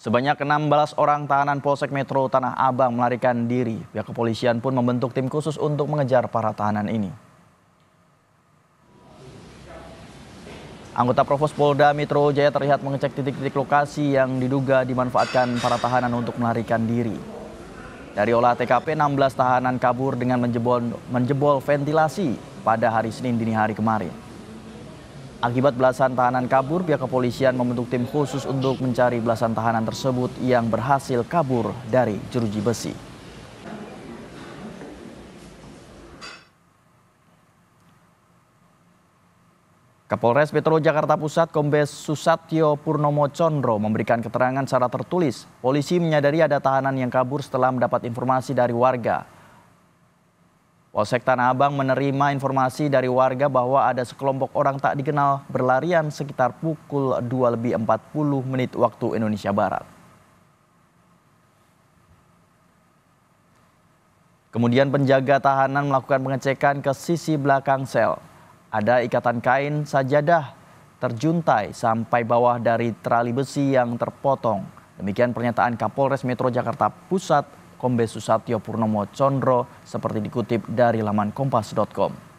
Sebanyak 16 orang tahanan Polsek Metro Tanah Abang melarikan diri. Pihak kepolisian pun membentuk tim khusus untuk mengejar para tahanan ini. Anggota Provos Polda Metro Jaya terlihat mengecek titik-titik lokasi yang diduga dimanfaatkan para tahanan untuk melarikan diri. Dari olah TKP, 16 tahanan kabur dengan menjebol, menjebol ventilasi pada hari Senin dini hari kemarin. Akibat belasan tahanan kabur, pihak kepolisian membentuk tim khusus untuk mencari belasan tahanan tersebut yang berhasil kabur dari jeruji besi. Kapolres Metro Jakarta Pusat Kombes Susatyo Purnomo Condro memberikan keterangan secara tertulis. Polisi menyadari ada tahanan yang kabur setelah mendapat informasi dari warga. Polsek Tanah Abang menerima informasi dari warga bahwa ada sekelompok orang tak dikenal berlarian sekitar pukul 2 lebih 40 menit waktu Indonesia Barat. Kemudian penjaga tahanan melakukan pengecekan ke sisi belakang sel. Ada ikatan kain sajadah terjuntai sampai bawah dari terali besi yang terpotong. Demikian pernyataan Kapolres Metro Jakarta Pusat Kombes Susatyo Purnomo Chondro, seperti dikutip dari laman kompas.com.